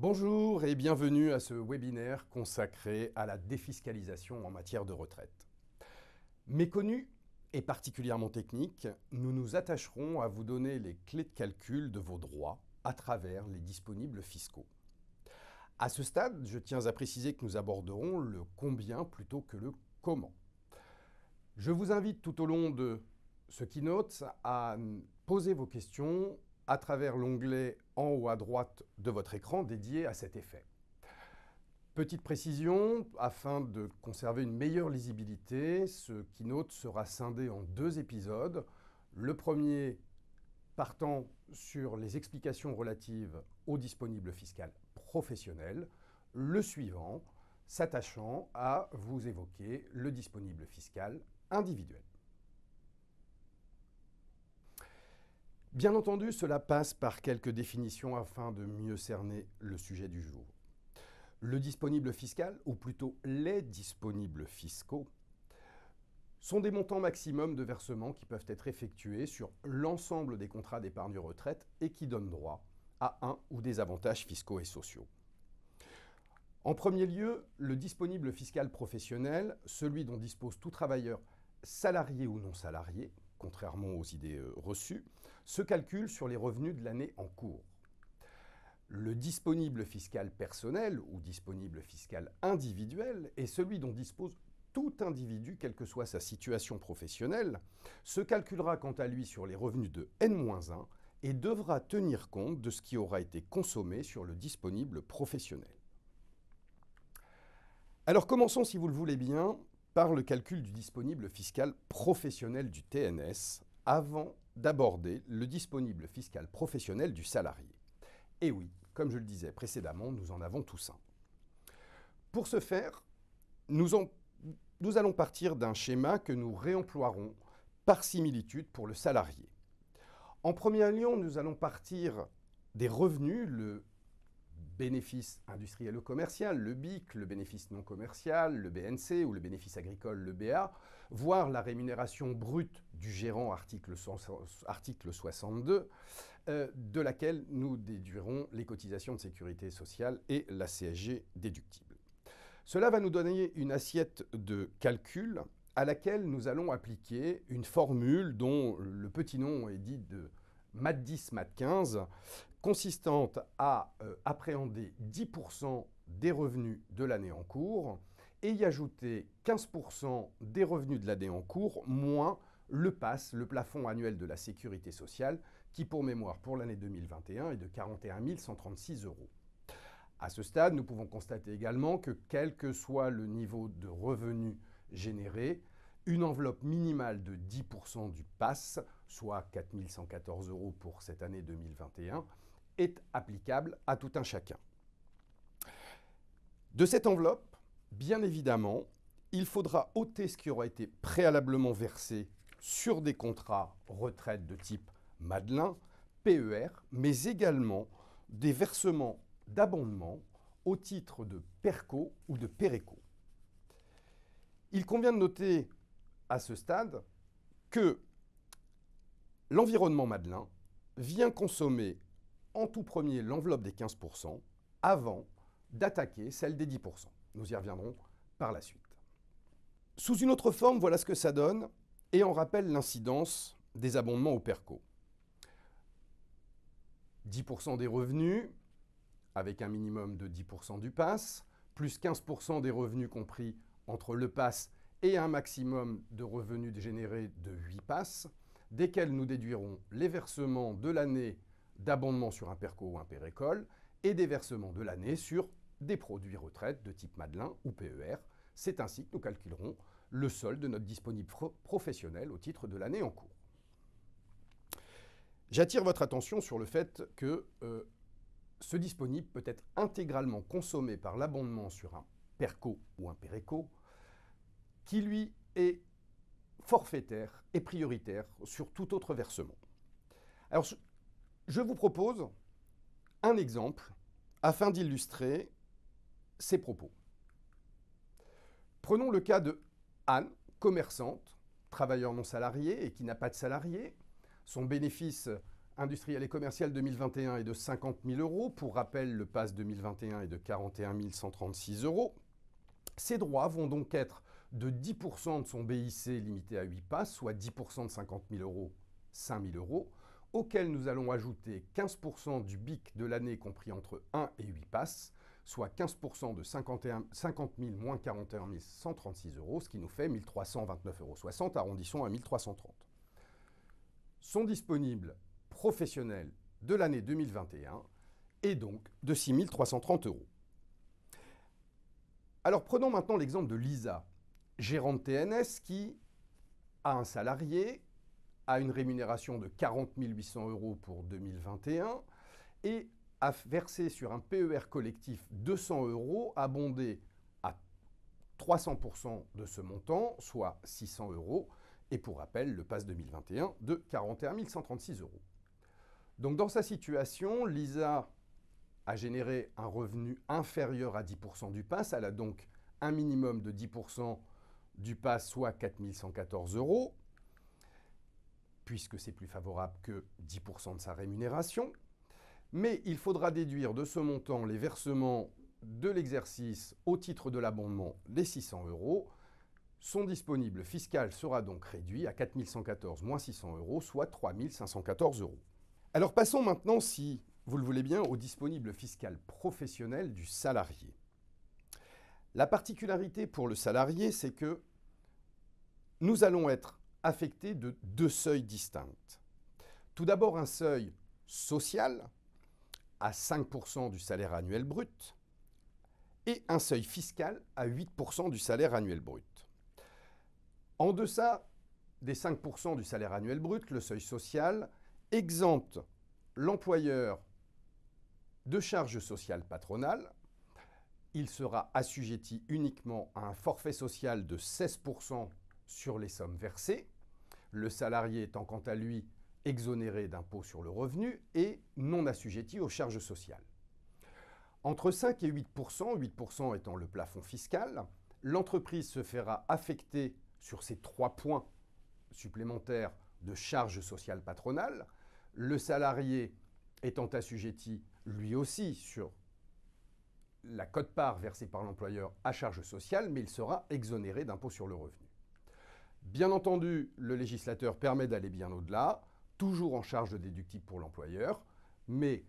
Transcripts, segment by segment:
Bonjour et bienvenue à ce webinaire consacré à la défiscalisation en matière de retraite. Méconnu et particulièrement technique, nous nous attacherons à vous donner les clés de calcul de vos droits à travers les disponibles fiscaux. À ce stade, je tiens à préciser que nous aborderons le combien plutôt que le comment. Je vous invite tout au long de ce keynote à poser vos questions à travers l'onglet en haut à droite de votre écran dédié à cet effet. Petite précision, afin de conserver une meilleure lisibilité, ce keynote sera scindé en deux épisodes. Le premier partant sur les explications relatives au disponible fiscal professionnel, le suivant s'attachant à vous évoquer le disponible fiscal individuel. Bien entendu, cela passe par quelques définitions afin de mieux cerner le sujet du jour. Le disponible fiscal, ou plutôt les disponibles fiscaux, sont des montants maximum de versements qui peuvent être effectués sur l'ensemble des contrats d'épargne retraite et qui donnent droit à un ou des avantages fiscaux et sociaux. En premier lieu, le disponible fiscal professionnel, celui dont dispose tout travailleur, salarié ou non salarié, contrairement aux idées euh, reçues, se calcule sur les revenus de l'année en cours. Le disponible fiscal personnel ou disponible fiscal individuel est celui dont dispose tout individu, quelle que soit sa situation professionnelle, se calculera quant à lui sur les revenus de N-1 et devra tenir compte de ce qui aura été consommé sur le disponible professionnel. Alors commençons, si vous le voulez bien, par le calcul du disponible fiscal professionnel du TNS avant d'aborder le disponible fiscal professionnel du salarié. Et oui, comme je le disais précédemment, nous en avons tous un. Pour ce faire, nous, allons partir d'un schéma que nous réemploierons par similitude pour le salarié. En premier lieu, nous allons partir des revenus, le bénéfice industriel ou commercial, le BIC, le bénéfice non commercial, le BNC ou le bénéfice agricole, le BA, voire la rémunération brute du gérant, article, article 62, euh, de laquelle nous déduirons les cotisations de sécurité sociale et la CSG déductible. Cela va nous donner une assiette de calcul à laquelle nous allons appliquer une formule dont le petit nom est dit de MAT 10, MAT 15, consistante à euh, appréhender 10% des revenus de l'année en cours et y ajouter 15% des revenus de l'année en cours, moins le PASS, le plafond annuel de la sécurité sociale, qui pour mémoire pour l'année 2021 est de 41 136 euros. À ce stade, nous pouvons constater également que quel que soit le niveau de revenus généré, une enveloppe minimale de 10% du PASS, soit 114 euros pour cette année 2021, est applicable à tout un chacun. De cette enveloppe, bien évidemment, il faudra ôter ce qui aura été préalablement versé sur des contrats retraite de type Madelin, PER, mais également des versements d'abondement au titre de PERCO ou de PERECO. Il convient de noter à ce stade que l'environnement Madelin vient consommer en tout premier l'enveloppe des 15% avant d'attaquer celle des 10%. Nous y reviendrons par la suite. Sous une autre forme, voilà ce que ça donne, et on rappelle l'incidence des abondements au PERCO. 10% des revenus, avec un minimum de 10% du PASS, plus 15% des revenus compris entre le PASS et un maximum de revenus dégénérés de 8 passes, desquels nous déduirons les versements de l'année d'abondement sur un PERCO ou un PERECOL et des versements de l'année sur des produits retraite de type Madelin ou PER. C'est ainsi que nous calculerons le solde de notre disponible professionnel au titre de l'année en cours. J'attire votre attention sur le fait que euh, ce disponible peut être intégralement consommé par l'abondement sur un PERCO ou un PERECO, qui lui est forfaitaire et prioritaire sur tout autre versement. Alors, je vous propose un exemple afin d'illustrer ses propos. Prenons le cas de Anne, commerçante, travailleur non salarié et qui n'a pas de salarié. Son bénéfice industriel et commercial 2021 est de 50 000 euros. Pour rappel, le pass 2021 est de 41 136 euros. Ses droits vont donc être de 10% de son BIC limité à 8 passes, soit 10% de 50 000 euros, 5 000 euros, auxquels nous allons ajouter 15% du BIC de l'année compris entre 1 et 8 passes, soit 15% de 50 000 moins 41 136 euros, ce qui nous fait 1329,60 euros, arrondissons à 1330. Sont disponibles professionnels de l'année 2021 et donc de 330 euros. Alors prenons maintenant l'exemple de Lisa, gérante TNS qui a un salarié, a une rémunération de 40 800 euros pour 2021 et a versé sur un PER collectif 200 euros, abondé à 300% de ce montant, soit 600 euros, et pour rappel, le pass 2021 de 41 136 euros. Donc dans sa situation, Lisa a généré un revenu inférieur à 10% du pass, elle a donc un minimum de 10% du pass, soit 4 114 euros, puisque c'est plus favorable que 10% de sa rémunération, mais il faudra déduire de ce montant les versements de l'exercice au titre de l'abondement des 600 euros. Son disponible fiscal sera donc réduit à 4114 moins 600 euros, soit 3514 euros. Alors passons maintenant, si vous le voulez bien, au disponible fiscal professionnel du salarié. La particularité pour le salarié, c'est que nous allons être affectés de deux seuils distincts. Tout d'abord un seuil social, à 5% du salaire annuel brut et un seuil fiscal à 8% du salaire annuel brut. En deçà des 5% du salaire annuel brut, le seuil social exempte l'employeur de charges sociales patronales. Il sera assujetti uniquement à un forfait social de 16% sur les sommes versées. Le salarié étant quant à lui exonéré d'impôts sur le revenu et non assujetti aux charges sociales. Entre 5 et 8 8 étant le plafond fiscal, l'entreprise se fera affecter sur ces trois points supplémentaires de charges sociales patronales, le salarié étant assujetti lui aussi sur la cote-part versée par l'employeur à charges sociales, mais il sera exonéré d'impôt sur le revenu. Bien entendu, le législateur permet d'aller bien au-delà toujours en charge de déductible pour l'employeur, mais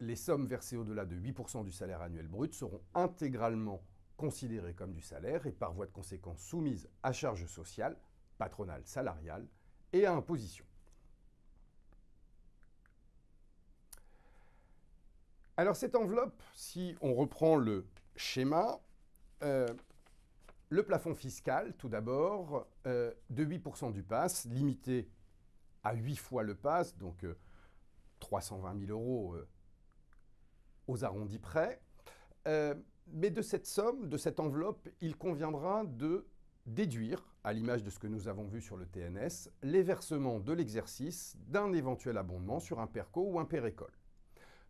les sommes versées au-delà de 8% du salaire annuel brut seront intégralement considérées comme du salaire et par voie de conséquence soumises à charge sociale, patronale, salariale et à imposition. Alors cette enveloppe, si on reprend le schéma, euh, le plafond fiscal, tout d'abord, euh, de 8% du pass limité à 8 fois le pass, donc 320 euh, 000 euros euh, aux arrondis près. Euh, mais de cette somme, de cette enveloppe, il conviendra de déduire, à l'image de ce que nous avons vu sur le TNS, les versements de l'exercice d'un éventuel abondement sur un PERCO ou un pérécole.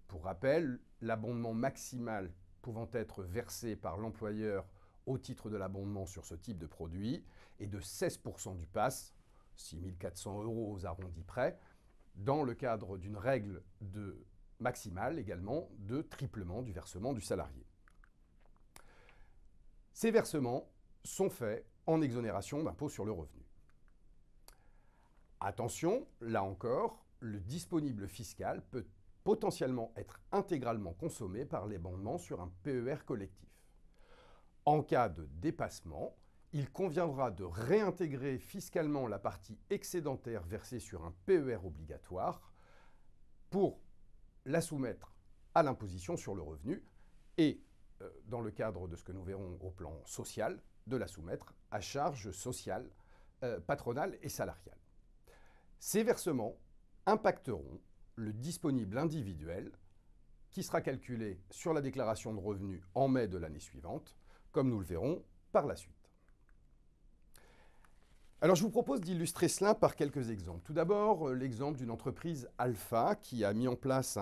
Pour rappel, l'abondement maximal pouvant être versé par l'employeur au titre de l'abondement sur ce type de produit est de 16% du PASS, 6400 euros aux arrondis près, dans le cadre d'une règle de maximale également de triplement du versement du salarié. Ces versements sont faits en exonération d'impôt sur le revenu. Attention, là encore, le disponible fiscal peut potentiellement être intégralement consommé par les bandements sur un PER collectif. En cas de dépassement, il conviendra de réintégrer fiscalement la partie excédentaire versée sur un PER obligatoire pour la soumettre à l'imposition sur le revenu et, euh, dans le cadre de ce que nous verrons au plan social, de la soumettre à charge sociale, euh, patronale et salariale. Ces versements impacteront le disponible individuel qui sera calculé sur la déclaration de revenus en mai de l'année suivante, comme nous le verrons par la suite. Alors je vous propose d'illustrer cela par quelques exemples. Tout d'abord, euh, l'exemple d'une entreprise Alpha qui a mis en place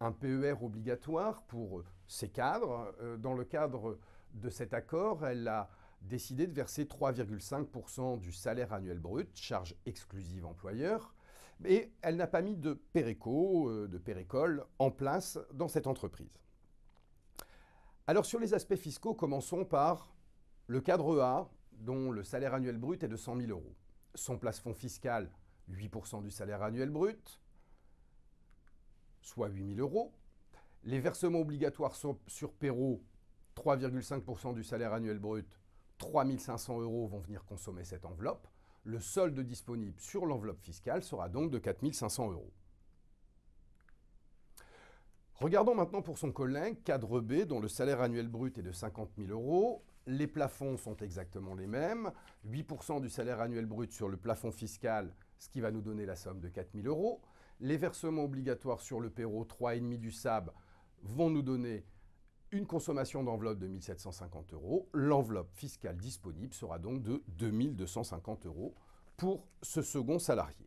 un, PER obligatoire pour euh, ses cadres. Euh, dans le cadre de cet accord, elle a décidé de verser 3,5% du salaire annuel brut, charge exclusive employeur, mais elle n'a pas mis de péréco, de pérécole en place dans cette entreprise. Alors sur les aspects fiscaux, commençons par le cadre A dont le salaire annuel brut est de 100 000 euros. Son plafond fiscal, 8% du salaire annuel brut, soit 8 000 euros. Les versements obligatoires sur, sur 3,5% du salaire annuel brut, 3 500 euros vont venir consommer cette enveloppe. Le solde disponible sur l'enveloppe fiscale sera donc de 4 500 euros. Regardons maintenant pour son collègue, cadre B, dont le salaire annuel brut est de 50 000 euros les plafonds sont exactement les mêmes. 8% du salaire annuel brut sur le plafond fiscal, ce qui va nous donner la somme de 4 000 euros. Les versements obligatoires sur le et 3,5 du SAB, vont nous donner une consommation d'enveloppe de 750 euros. L'enveloppe fiscale disponible sera donc de 250 euros pour ce second salarié.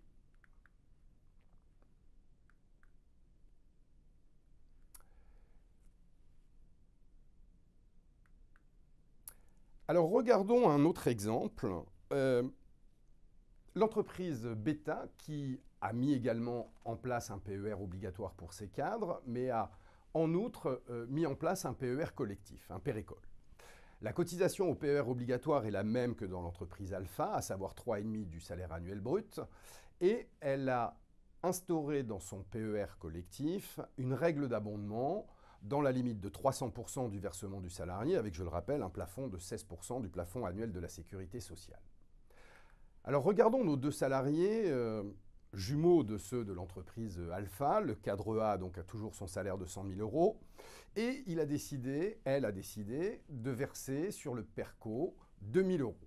Alors regardons un autre exemple. Euh, l'entreprise Beta, qui a mis également en place un PER obligatoire pour ses cadres, mais a en outre euh, mis en place un PER collectif, un pérécole. La cotisation au PER obligatoire est la même que dans l'entreprise Alpha, à savoir 3,5 du salaire annuel brut, et elle a instauré dans son PER collectif une règle d'abondement dans la limite de 300% du versement du salarié, avec, je le rappelle, un plafond de 16% du plafond annuel de la sécurité sociale. Alors regardons nos deux salariés, euh, jumeaux de ceux de l'entreprise Alpha. Le cadre A donc, a toujours son salaire de 100 000 euros. Et il a décidé, elle a décidé, de verser sur le PERCO 2 000 euros.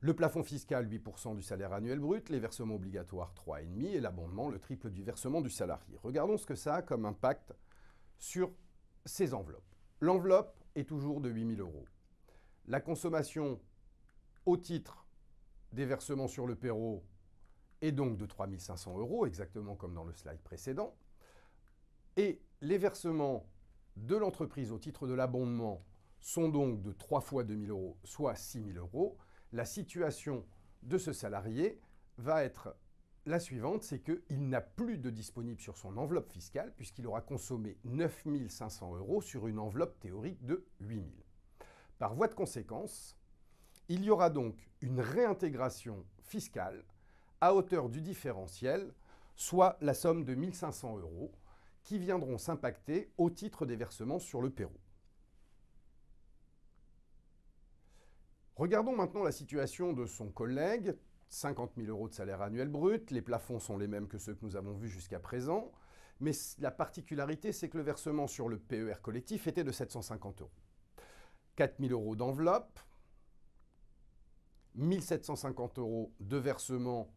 Le plafond fiscal, 8% du salaire annuel brut, les versements obligatoires, 3,5% et l'abondement, le triple du versement du salarié. Regardons ce que ça a comme impact sur ces enveloppes. L'enveloppe est toujours de 8000 euros. La consommation au titre des versements sur le Pérou est donc de 3500 euros, exactement comme dans le slide précédent. Et les versements de l'entreprise au titre de l'abondement sont donc de 3 fois 2000 euros, soit 6000 000 euros. La situation de ce salarié va être la suivante, c'est qu'il n'a plus de disponible sur son enveloppe fiscale puisqu'il aura consommé 9 500 euros sur une enveloppe théorique de 8 000. Par voie de conséquence, il y aura donc une réintégration fiscale à hauteur du différentiel, soit la somme de 1 500 euros, qui viendront s'impacter au titre des versements sur le Pérou. Regardons maintenant la situation de son collègue 50 000 euros de salaire annuel brut. Les plafonds sont les mêmes que ceux que nous avons vus jusqu'à présent. Mais la particularité, c'est que le versement sur le PER collectif était de 750 euros. 4 000 euros d'enveloppe, 1 750 euros de versement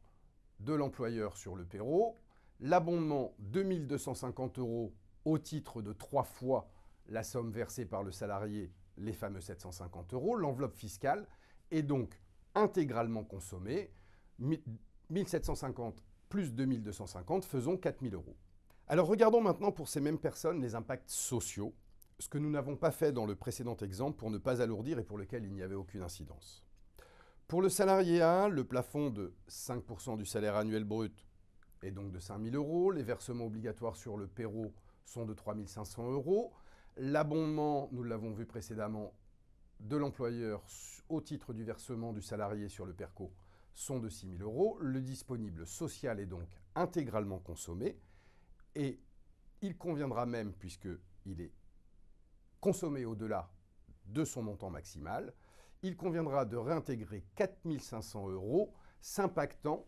de l'employeur sur le PERO, l'abondement 250 euros au titre de trois fois la somme versée par le salarié, les fameux 750 euros, l'enveloppe fiscale est donc intégralement consommée 1750 plus 2250, faisons 4000 euros. Alors regardons maintenant pour ces mêmes personnes les impacts sociaux, ce que nous n'avons pas fait dans le précédent exemple pour ne pas alourdir et pour lequel il n'y avait aucune incidence. Pour le salarié A, le plafond de 5% du salaire annuel brut est donc de 5000 euros, les versements obligatoires sur le PERO sont de 3500 euros, l'abondement, nous l'avons vu précédemment, de l'employeur au titre du versement du salarié sur le PERCO sont de 6 000 euros. Le disponible social est donc intégralement consommé et il conviendra même, puisqu'il est consommé au-delà de son montant maximal, il conviendra de réintégrer 4 500 euros s'impactant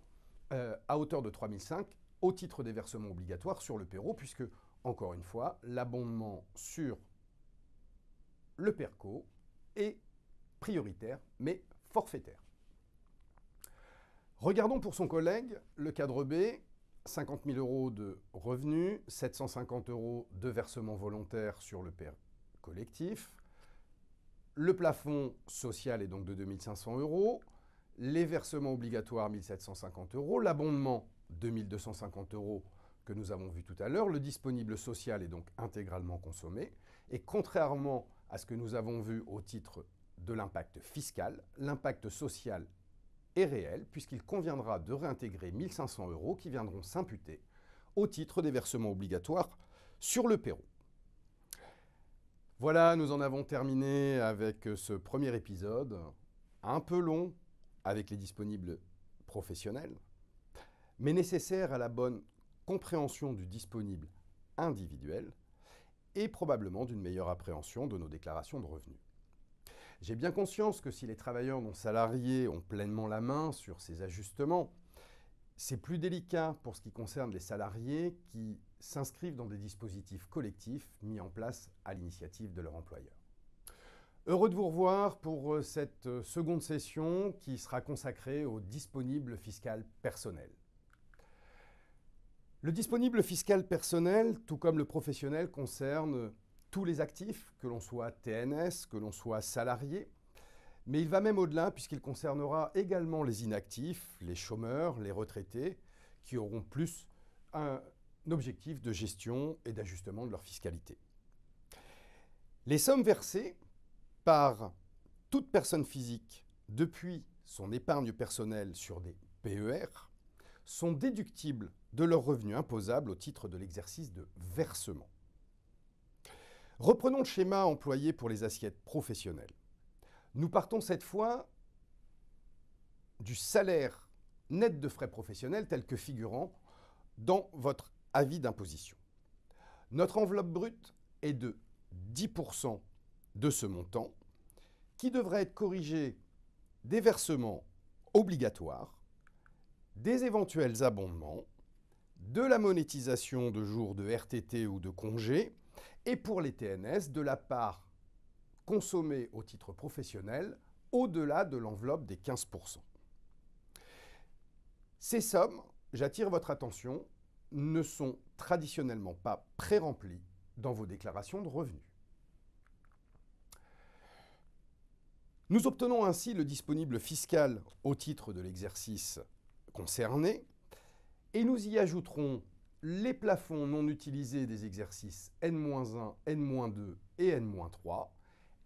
euh, à hauteur de 3 500 au titre des versements obligatoires sur le PERO, puisque, encore une fois, l'abondement sur le PERCO est prioritaire mais forfaitaire. Regardons pour son collègue le cadre B, 50 000 euros de revenus, 750 euros de versement volontaire sur le père collectif. Le plafond social est donc de 2500 euros, les versements obligatoires 1750 euros, l'abondement 2250 euros que nous avons vu tout à l'heure, le disponible social est donc intégralement consommé, et contrairement à ce que nous avons vu au titre de l'impact fiscal, l'impact social réel puisqu'il conviendra de réintégrer 1500 euros qui viendront s'imputer au titre des versements obligatoires sur le Pérou. Voilà, nous en avons terminé avec euh, ce premier épisode, un peu long avec les disponibles professionnels, mais nécessaire à la bonne compréhension du disponible individuel et probablement d'une meilleure appréhension de nos déclarations de revenus. J'ai bien conscience que si les travailleurs non salariés ont pleinement la main sur ces ajustements, c'est plus délicat pour ce qui concerne les salariés qui s'inscrivent dans des dispositifs collectifs mis en place à l'initiative de leur employeur. Heureux de vous revoir pour euh, cette euh, seconde session qui sera consacrée au disponible fiscal personnel. Le disponible fiscal personnel, tout comme le professionnel, concerne tous les actifs, que l'on soit TNS, que l'on soit salarié, mais il va même au-delà puisqu'il concernera également les inactifs, les chômeurs, les retraités, qui auront plus un objectif de gestion et d'ajustement de leur fiscalité. Les sommes versées par toute personne physique depuis son épargne personnelle sur des PER sont déductibles de leurs revenus imposables au titre de l'exercice de versement. Reprenons le schéma employé pour les assiettes professionnelles. Nous partons cette fois du salaire net de frais professionnels tel que figurant dans votre avis d'imposition. Notre enveloppe brute est de 10% de ce montant qui devrait être corrigé des versements obligatoires, des éventuels abondements, de la monétisation de jours de RTT ou de congés et pour les TNS de la part consommée au titre professionnel au-delà de l'enveloppe des 15%. Ces sommes, j'attire votre attention, ne sont traditionnellement pas pré-remplies dans vos déclarations de revenus. Nous obtenons ainsi le disponible fiscal au titre de l'exercice concerné et nous y ajouterons les plafonds non utilisés des exercices N-1, N-2 et N-3,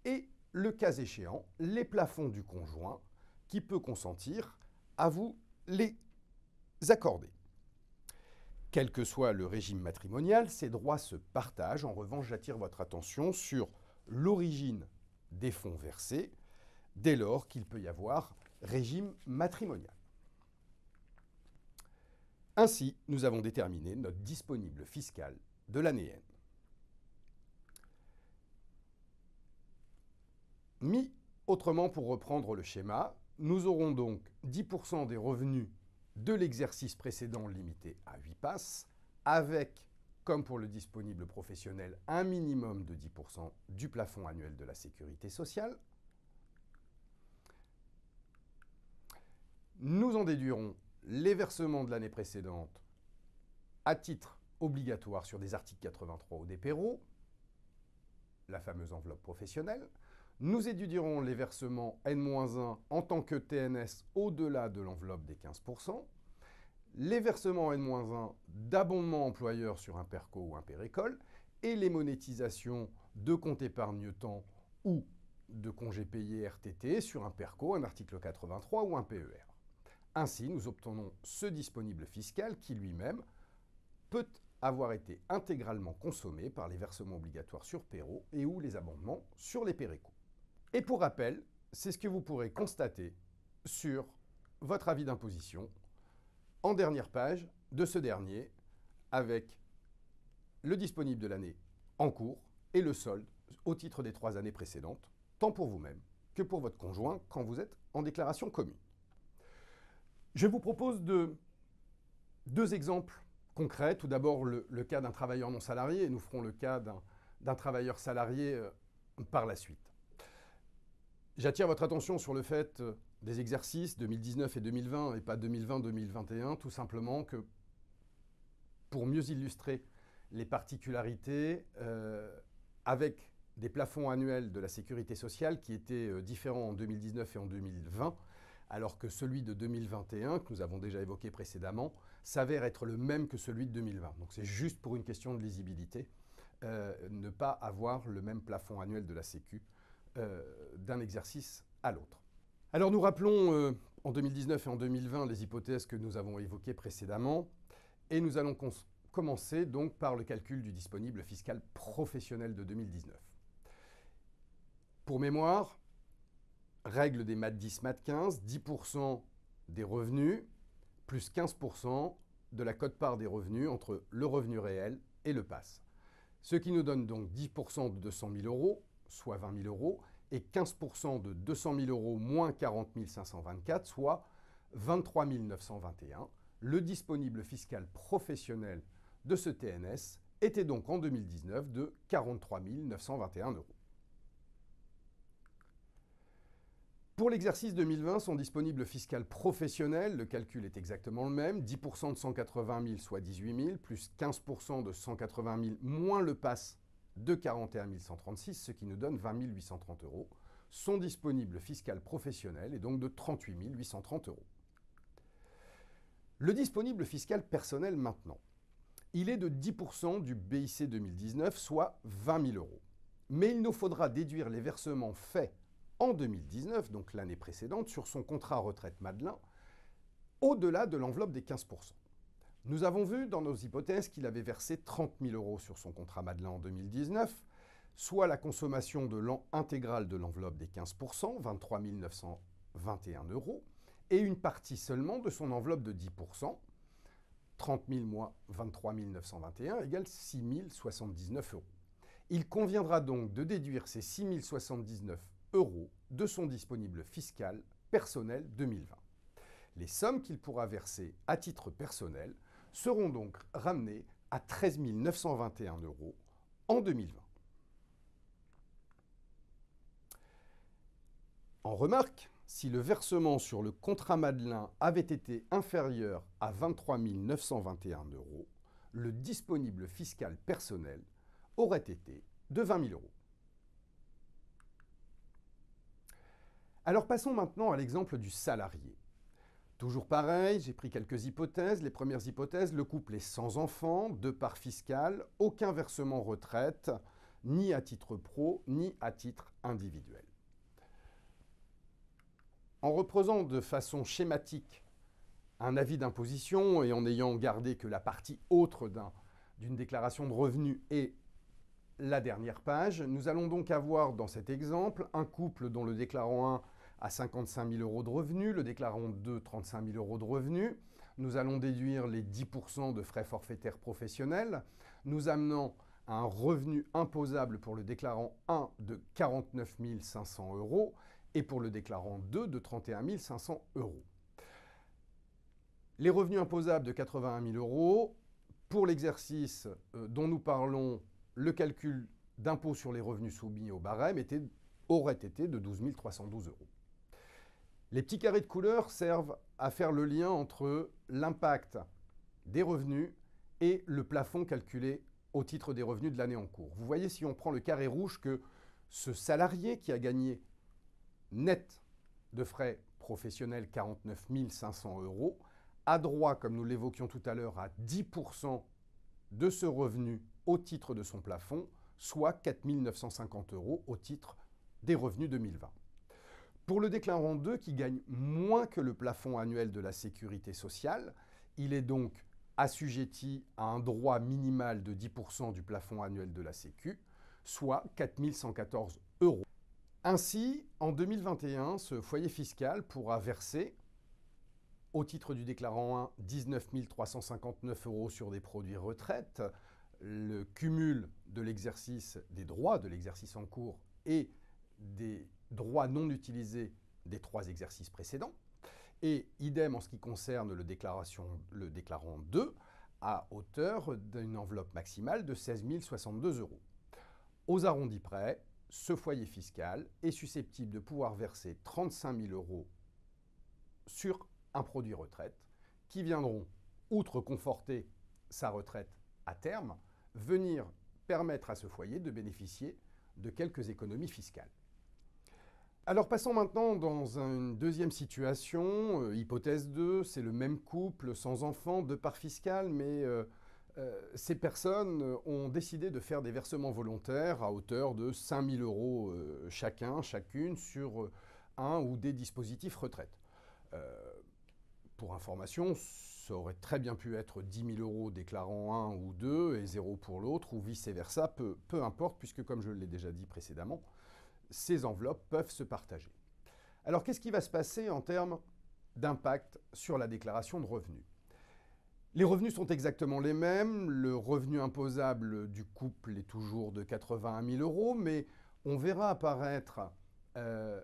et le cas échéant, les plafonds du conjoint qui peut consentir à vous les accorder. Quel que soit le régime matrimonial, ces droits se partagent. En revanche, j'attire votre attention sur l'origine des fonds versés dès lors qu'il peut y avoir régime matrimonial. Ainsi, nous avons déterminé notre disponible fiscal de l'année N. Mis autrement pour reprendre le schéma, nous aurons donc 10% des revenus de l'exercice précédent limité à 8 passes, avec, comme pour le disponible professionnel, un minimum de 10% du plafond annuel de la sécurité sociale. Nous en déduirons les versements de l'année précédente à titre obligatoire sur des articles 83 ou des péros la fameuse enveloppe professionnelle. Nous étudierons les versements N-1 en tant que TNS au-delà de l'enveloppe des 15%, les versements N-1 d'abondement employeur sur un PERCO ou un PERECOL, et les monétisations de compte épargne-temps ou de congés payés RTT sur un PERCO, un article 83 ou un PER. Ainsi, nous obtenons ce disponible fiscal qui lui-même peut avoir été intégralement consommé par les versements obligatoires sur Perrault et ou les amendements sur les pérécots. Et pour rappel, c'est ce que vous pourrez constater sur votre avis d'imposition en dernière page de ce dernier avec le disponible de l'année en cours et le solde au titre des trois années précédentes, tant pour vous-même que pour votre conjoint quand vous êtes en déclaration commune. Je vous propose deux exemples concrets. Tout d'abord, le, cas d'un travailleur non salarié, et nous ferons le cas d'un travailleur salarié euh, par la suite. J'attire votre attention sur le fait euh, des exercices 2019 et 2020 et pas 2020-2021, tout simplement que pour mieux illustrer les particularités euh, avec des plafonds annuels de la sécurité sociale qui étaient différents en 2019 et en 2020, alors que celui de 2021, que nous avons déjà évoqué précédemment, s'avère être le même que celui de 2020. Donc c'est juste pour une question de lisibilité, euh, ne pas avoir le même plafond annuel de la Sécu euh, d'un exercice à l'autre. Alors nous rappelons euh, en 2019 et en 2020 les hypothèses que nous avons évoquées précédemment, et nous allons commencer donc par le calcul du disponible fiscal professionnel de 2019. Pour mémoire, Règle des maths 10, maths 15, 10% des revenus plus 15% de la cote-part des revenus entre le revenu réel et le PASS. Ce qui nous donne donc 10% de 200 000 euros, soit 20 000 euros, et 15% de 200 000 euros moins 40 524, soit 23 921. Le disponible fiscal professionnel de ce TNS était donc en 2019 de 43 921 euros. Pour l'exercice 2020 son disponible fiscal professionnel, le calcul est exactement le même, 10% de 180 000 soit 18 000, plus 15% de 180 000 moins le pass de 41 136, ce qui nous donne 20 830 euros, Son disponible fiscal professionnel est donc de 38 830 euros. Le disponible fiscal personnel maintenant. Il est de 10% du BIC 2019, soit 20 000 euros. Mais il nous faudra déduire les versements faits en 2019, donc l'année précédente, sur son contrat retraite Madelin, au-delà de l'enveloppe des 15%. Nous avons vu dans nos hypothèses qu'il avait versé 30 000 euros sur son contrat Madelin en 2019, soit la consommation de l'an intégral de l'enveloppe des 15%, 23 921 euros, et une partie seulement de son enveloppe de 10%, 30 000 moins 23 921 égale 6 079 euros. Il conviendra donc de déduire ces 6 079 de son disponible fiscal personnel 2020. Les sommes qu'il pourra verser à titre personnel seront donc ramenées à 13 921 euros en 2020. En remarque, si le versement sur le contrat Madelin avait été inférieur à 23 921 euros, le disponible fiscal personnel aurait été de 20 000 euros. Alors passons maintenant à l'exemple du salarié. Toujours pareil, j'ai pris quelques hypothèses. Les premières hypothèses, le couple est sans enfant, de part fiscale, aucun versement retraite, ni à titre pro, ni à titre individuel. En représentant de façon schématique un avis d'imposition et en ayant gardé que la partie autre d'une déclaration de revenus est la dernière page, nous allons donc avoir dans cet exemple un couple dont le déclarant 1 à 55 000 euros de revenus, le déclarant 2, 35 000 euros de revenus. Nous allons déduire les 10% de frais forfaitaires professionnels, nous amenant à un revenu imposable pour le déclarant 1 de 49 500 euros et pour le déclarant 2 de 31 500 euros. Les revenus imposables de 81 000 euros, pour l'exercice euh, dont nous parlons, le calcul d'impôt sur les revenus soumis au barème aurait été de 12 312 euros. Les petits carrés de couleur servent à faire le lien entre l'impact des revenus et le plafond calculé au titre des revenus de l'année en cours. Vous voyez si on prend le carré rouge que ce salarié qui a gagné net de frais professionnels 49 500 euros a droit, comme nous l'évoquions tout à l'heure, à 10% de ce revenu au titre de son plafond, soit 4 950 euros au titre des revenus 2020. Pour le déclarant 2 qui gagne moins que le plafond annuel de la sécurité sociale, il est donc assujetti à un droit minimal de 10% du plafond annuel de la Sécu, soit 4114 euros. Ainsi, en 2021, ce foyer fiscal pourra verser, au titre du déclarant 1, 19 359 euros sur des produits retraite, le cumul de l'exercice des droits de l'exercice en cours et des droit non utilisé des trois exercices précédents. Et idem en ce qui concerne le, déclaration, le déclarant 2, à hauteur d'une enveloppe maximale de 16 062 euros. Aux arrondis près, ce foyer fiscal est susceptible de pouvoir verser 35 000 euros sur un produit retraite qui viendront, outre conforter sa retraite à terme, venir permettre à ce foyer de bénéficier de quelques économies fiscales. Alors passons maintenant dans une deuxième situation, euh, hypothèse 2, c'est le même couple sans enfant, de part fiscale, mais euh, euh, ces personnes ont décidé de faire des versements volontaires à hauteur de 5000 euros chacun, chacune, sur un ou des dispositifs retraite. pour information, ça aurait très bien pu être 10 000 euros déclarant un ou deux et zéro pour l'autre, ou vice-versa, peu importe, puisque comme je l'ai déjà dit précédemment, ces enveloppes peuvent se partager. Alors qu'est-ce qui va se passer en termes d'impact sur la déclaration de revenus les revenus sont exactement les mêmes, le revenu imposable du couple est toujours de 81 000 euros, mais on verra apparaître euh,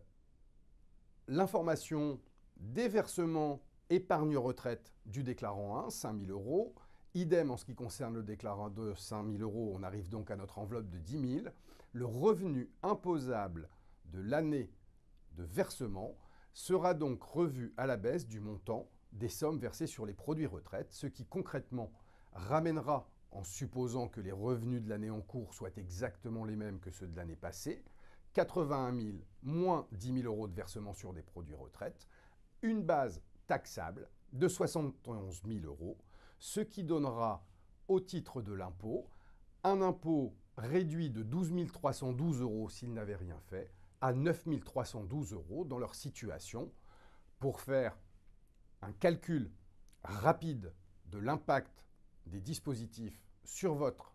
l'information des versements épargne-retraite du déclarant 1, 5 000 euros. Idem en ce qui concerne le déclarant 2, 5 000 euros, on arrive donc à notre enveloppe de 10 000 le revenu imposable de l'année de versement sera donc revu à la baisse du montant des sommes versées sur les produits retraite, ce qui concrètement ramènera, en supposant que les revenus de l'année en cours soient exactement les mêmes que ceux de l'année passée, 81 000 moins 10 000 euros de versement sur des produits retraite, une base taxable de 71 000 euros, ce qui donnera au titre de l'impôt un impôt réduit de 12 312 euros s'ils n'avaient rien fait à 9 312 euros dans leur situation. Pour faire un calcul rapide de l'impact des dispositifs sur votre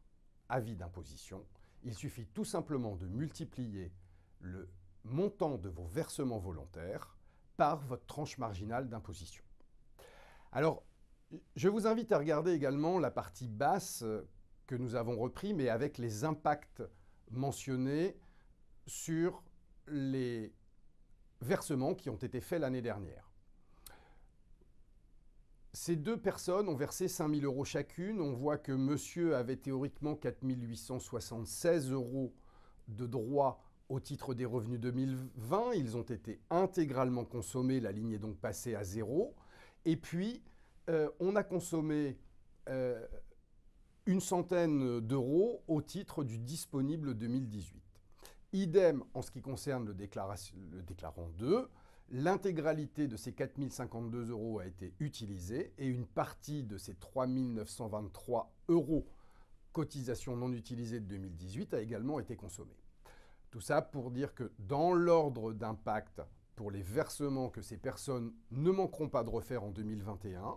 avis d'imposition, il suffit tout simplement de multiplier le montant de vos versements volontaires par votre tranche marginale d'imposition. Alors, je vous invite à regarder également la partie basse euh, que nous avons repris, mais avec les impacts mentionnés sur les versements qui ont été faits l'année dernière. Ces deux personnes ont versé 5000 euros chacune. On voit que monsieur avait théoriquement 4 876 euros de droits au titre des revenus 2020. Ils ont été intégralement consommés. La ligne est donc passée à zéro. Et puis, euh, on a consommé euh, une centaine d'euros au titre du disponible 2018. Idem en ce qui concerne le, déclarant 2. L'intégralité de ces 4052 euros a été utilisée et une partie de ces 3923 euros cotisation non utilisée de 2018 a également été consommée. Tout ça pour dire que dans l'ordre d'impact pour les versements que ces personnes ne manqueront pas de refaire en 2021,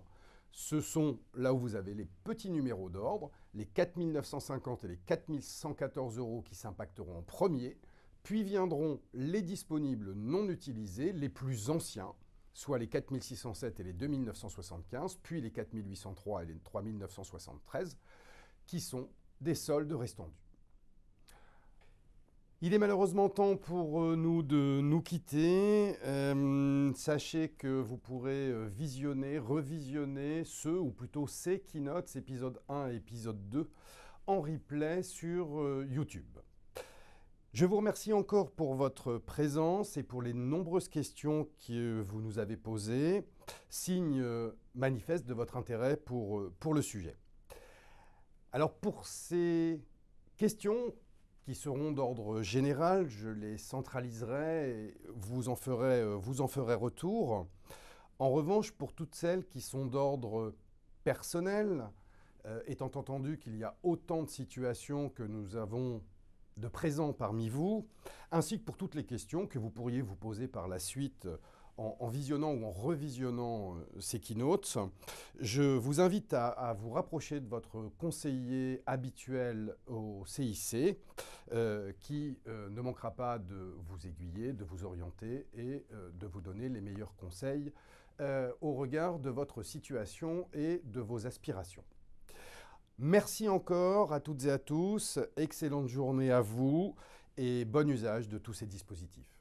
ce sont là où vous avez les petits numéros d'ordre, les 4950 et les 4114 euros qui s'impacteront en premier, puis viendront les disponibles non utilisés, les plus anciens, soit les 4607 et les 2975, puis les 4803 et les 3973, qui sont des soldes restendus. Il est malheureusement temps pour euh, nous de nous quitter. Euh, sachez que vous pourrez euh, visionner, revisionner ce, ou plutôt ces keynotes, épisode 1 et épisode 2, en replay sur YouTube. Je vous remercie encore pour votre présence et pour les nombreuses questions que vous nous avez posées, signe manifeste de votre intérêt pour, pour le sujet. Alors pour ces questions, qui seront d'ordre général, je les centraliserai et vous en ferez, euh, vous en ferez retour. En revanche, pour toutes celles qui sont d'ordre personnel, euh, étant entendu qu'il y a autant de situations que nous avons de présents parmi vous, ainsi que pour toutes les questions que vous pourriez vous poser par la suite en, visionnant ou en revisionnant euh, ces keynotes. Je vous invite à, vous rapprocher de votre conseiller habituel au CIC, euh, qui euh, ne manquera pas de vous aiguiller, de vous orienter et de vous donner les meilleurs conseils au regard de votre situation et de vos aspirations. Merci encore à toutes et à tous, excellente journée à vous et bon usage de tous ces dispositifs.